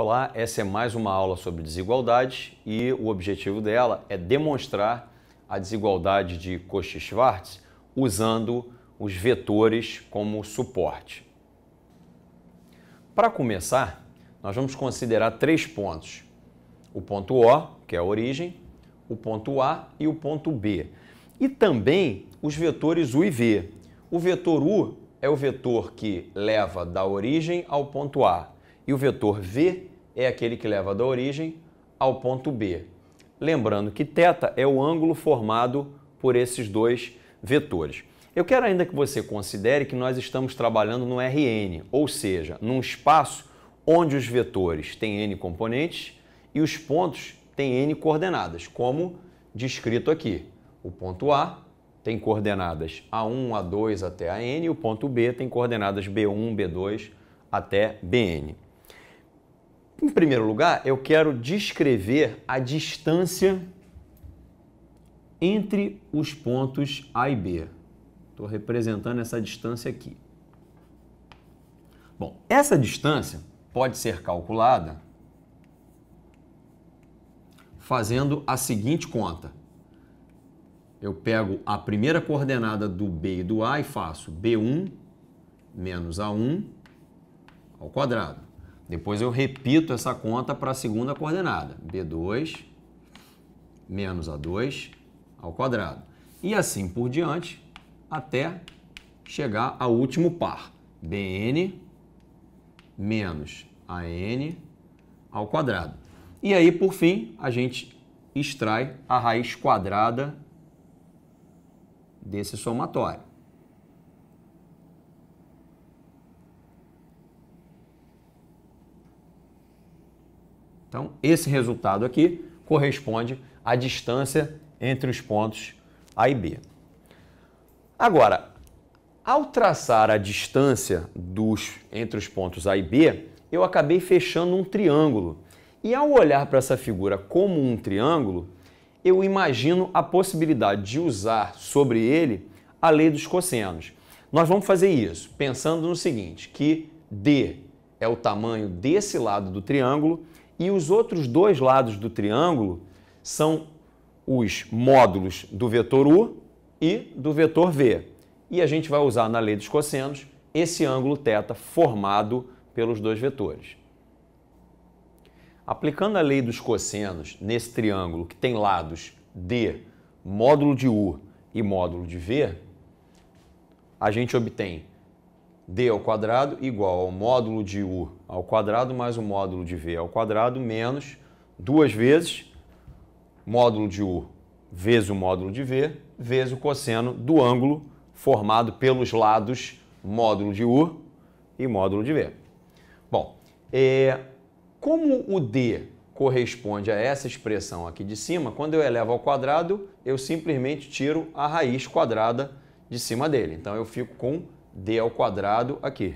Olá, essa é mais uma aula sobre desigualdade e o objetivo dela é demonstrar a desigualdade de Cauchy-Schwarz usando os vetores como suporte. Para começar, nós vamos considerar três pontos: o ponto O, que é a origem, o ponto A e o ponto B. E também os vetores U e V. O vetor U é o vetor que leva da origem ao ponto A e o vetor V é aquele que leva da origem ao ponto B. Lembrando que θ é o ângulo formado por esses dois vetores. Eu quero ainda que você considere que nós estamos trabalhando no Rn, ou seja, num espaço onde os vetores têm n componentes e os pontos têm n coordenadas, como descrito aqui. O ponto A tem coordenadas A1, A2 até AN e o ponto B tem coordenadas B1, B2 até BN. Em primeiro lugar, eu quero descrever a distância entre os pontos A e B. Estou representando essa distância aqui. Bom, essa distância pode ser calculada fazendo a seguinte conta. Eu pego a primeira coordenada do B e do A e faço B1 menos A1 ao quadrado. Depois eu repito essa conta para a segunda coordenada, B2 menos A2 ao quadrado. E assim por diante até chegar ao último par, Bn menos AN ao quadrado. E aí, por fim, a gente extrai a raiz quadrada desse somatório. Então, esse resultado aqui corresponde à distância entre os pontos A e B. Agora, ao traçar a distância dos, entre os pontos A e B, eu acabei fechando um triângulo. E ao olhar para essa figura como um triângulo, eu imagino a possibilidade de usar sobre ele a lei dos cossenos. Nós vamos fazer isso pensando no seguinte, que D é o tamanho desse lado do triângulo e os outros dois lados do triângulo são os módulos do vetor U e do vetor V. E a gente vai usar na lei dos cossenos esse ângulo θ formado pelos dois vetores. Aplicando a lei dos cossenos nesse triângulo que tem lados D, módulo de U e módulo de V, a gente obtém d ao quadrado igual ao módulo de u ao quadrado mais o módulo de v ao quadrado menos duas vezes módulo de u vezes o módulo de v vezes o cosseno do ângulo formado pelos lados módulo de u e módulo de v. Bom, é, como o d corresponde a essa expressão aqui de cima, quando eu elevo ao quadrado, eu simplesmente tiro a raiz quadrada de cima dele. Então eu fico com d ao quadrado aqui.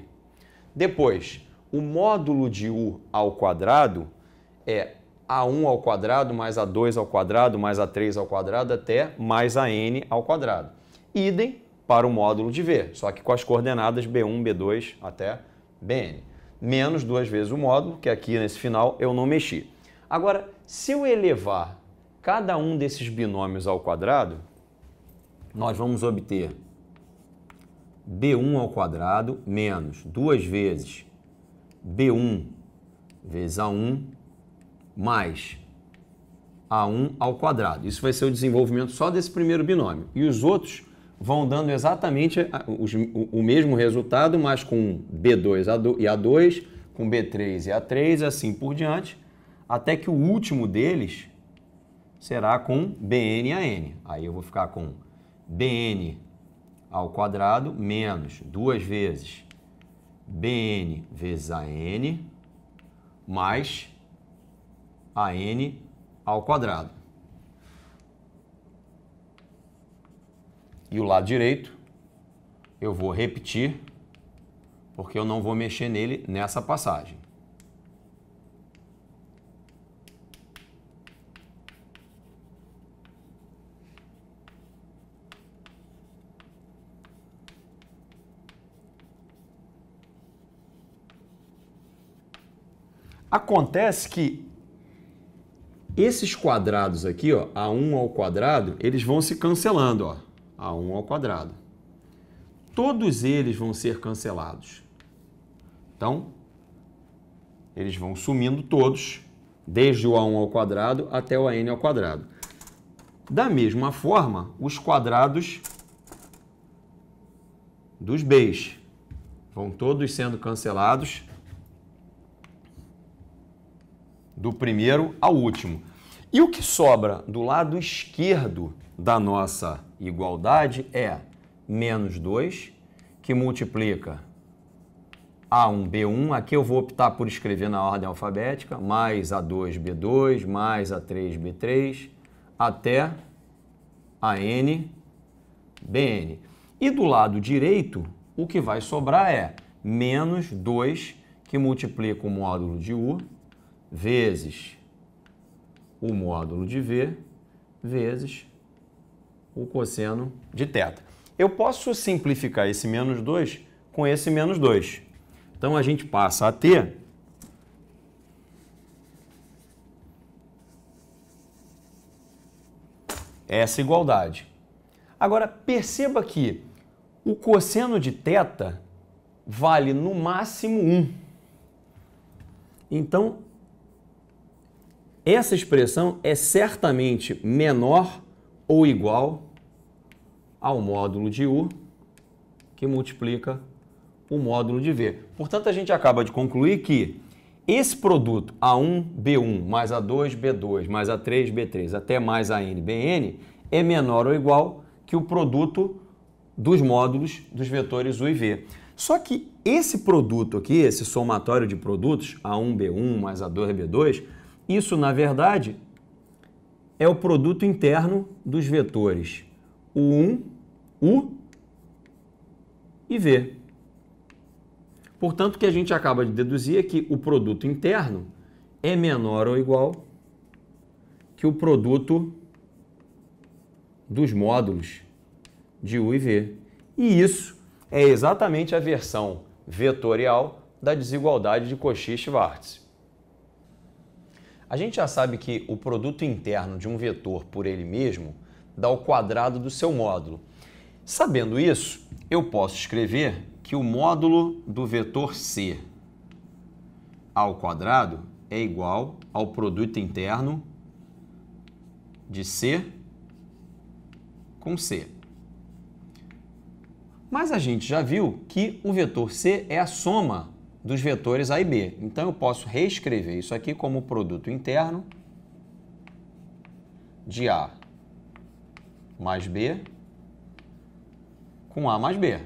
Depois, o módulo de u ao quadrado é a1 ao quadrado mais a2 ao quadrado mais a3 ao quadrado até mais a n ao quadrado. Idem para o módulo de v, só que com as coordenadas b1, b2 até bn. Menos duas vezes o módulo, que aqui nesse final eu não mexi. Agora, se eu elevar cada um desses binômios ao quadrado, nós vamos obter b1 ao quadrado menos duas vezes b1 vezes a1 mais a1 ao quadrado. Isso vai ser o desenvolvimento só desse primeiro binômio. E os outros vão dando exatamente o mesmo resultado, mas com b2 e a2, com b3 e a3 e assim por diante, até que o último deles será com bn a n. Aí eu vou ficar com bn ao quadrado menos duas vezes bn vezes an mais an ao quadrado. E o lado direito eu vou repetir porque eu não vou mexer nele nessa passagem. Acontece que esses quadrados aqui, ó, A1 ao quadrado, eles vão se cancelando, ó, A1 ao quadrado. Todos eles vão ser cancelados. Então, eles vão sumindo todos, desde o A1 ao quadrado até o AN ao quadrado. Da mesma forma, os quadrados dos Bs vão todos sendo cancelados do primeiro ao último. E o que sobra do lado esquerdo da nossa igualdade é menos 2, que multiplica A1, B1. Aqui eu vou optar por escrever na ordem alfabética, mais A2, B2, mais A3, B3, até ANBN. E do lado direito, o que vai sobrar é menos 2, que multiplica o módulo de U, vezes o módulo de V, vezes o cosseno de θ. Eu posso simplificar esse menos 2 com esse menos 2. Então, a gente passa a ter essa igualdade. Agora, perceba que o cosseno de θ vale no máximo 1. Então, essa expressão é certamente menor ou igual ao módulo de U, que multiplica o módulo de V. Portanto, a gente acaba de concluir que esse produto A1, B1, mais A2, B2, mais A3, B3, até mais AN, BN, é menor ou igual que o produto dos módulos dos vetores U e V. Só que esse produto aqui, esse somatório de produtos, A1, B1, mais A2, B2, isso, na verdade, é o produto interno dos vetores U1, U e V. Portanto, o que a gente acaba de deduzir é que o produto interno é menor ou igual que o produto dos módulos de U e V. E isso é exatamente a versão vetorial da desigualdade de Cauchy-Schwarz. A gente já sabe que o produto interno de um vetor por ele mesmo dá o quadrado do seu módulo. Sabendo isso, eu posso escrever que o módulo do vetor C ao quadrado é igual ao produto interno de C com C. Mas a gente já viu que o vetor C é a soma dos vetores A e B. Então eu posso reescrever isso aqui como produto interno de A mais B com A mais B.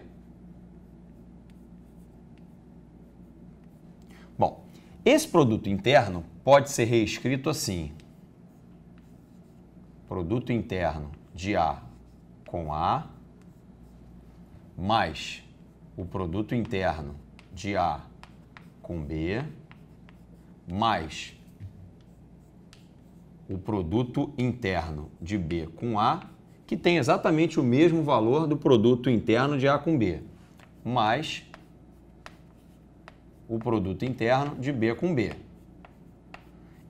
Bom, esse produto interno pode ser reescrito assim. Produto interno de A com A mais o produto interno de A com B mais o produto interno de B com A, que tem exatamente o mesmo valor do produto interno de A com B, mais o produto interno de B com B.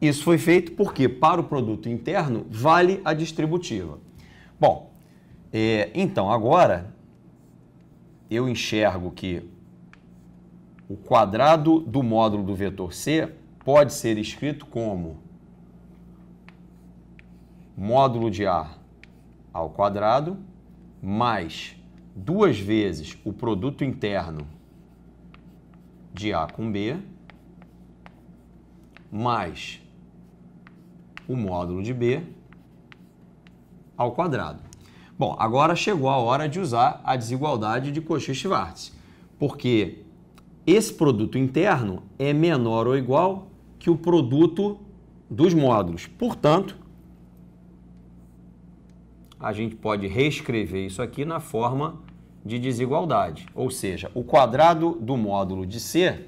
Isso foi feito porque para o produto interno vale a distributiva. Bom, é, então agora eu enxergo que o quadrado do módulo do vetor C pode ser escrito como módulo de A ao quadrado mais duas vezes o produto interno de A com B mais o módulo de B ao quadrado. Bom, agora chegou a hora de usar a desigualdade de Cauchy-Schwarz, porque esse produto interno é menor ou igual que o produto dos módulos. Portanto, a gente pode reescrever isso aqui na forma de desigualdade, ou seja, o quadrado do módulo de C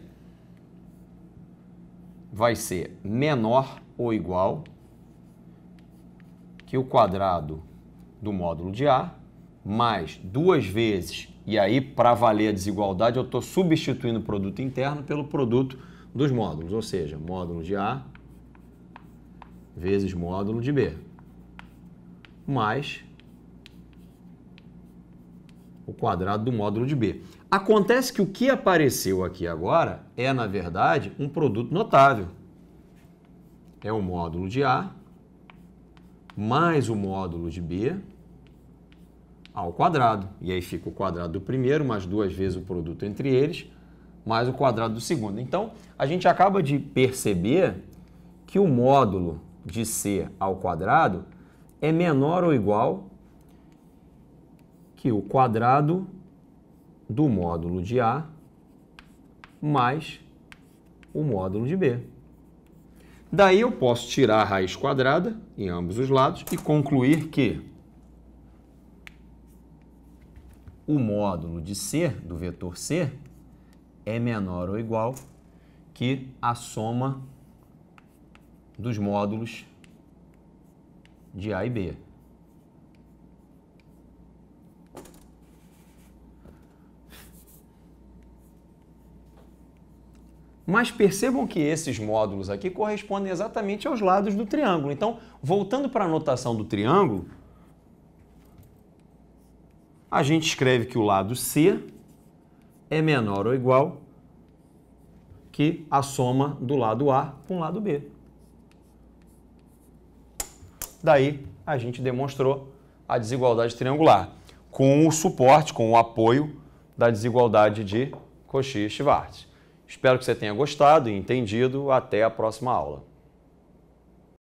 vai ser menor ou igual que o quadrado do módulo de A mais duas vezes e aí, para valer a desigualdade, eu estou substituindo o produto interno pelo produto dos módulos, ou seja, módulo de A vezes módulo de B, mais o quadrado do módulo de B. Acontece que o que apareceu aqui agora é, na verdade, um produto notável. É o módulo de A mais o módulo de B ao quadrado. E aí fica o quadrado do primeiro, mais duas vezes o produto entre eles, mais o quadrado do segundo. Então, a gente acaba de perceber que o módulo de C ao quadrado é menor ou igual que o quadrado do módulo de A mais o módulo de B. Daí eu posso tirar a raiz quadrada em ambos os lados e concluir que o módulo de c do vetor c é menor ou igual que a soma dos módulos de A e B. Mas percebam que esses módulos aqui correspondem exatamente aos lados do triângulo. Então, voltando para a notação do triângulo, a gente escreve que o lado C é menor ou igual que a soma do lado A com o lado B. Daí a gente demonstrou a desigualdade triangular com o suporte, com o apoio da desigualdade de Cauchy-Schwarz. Espero que você tenha gostado e entendido. Até a próxima aula.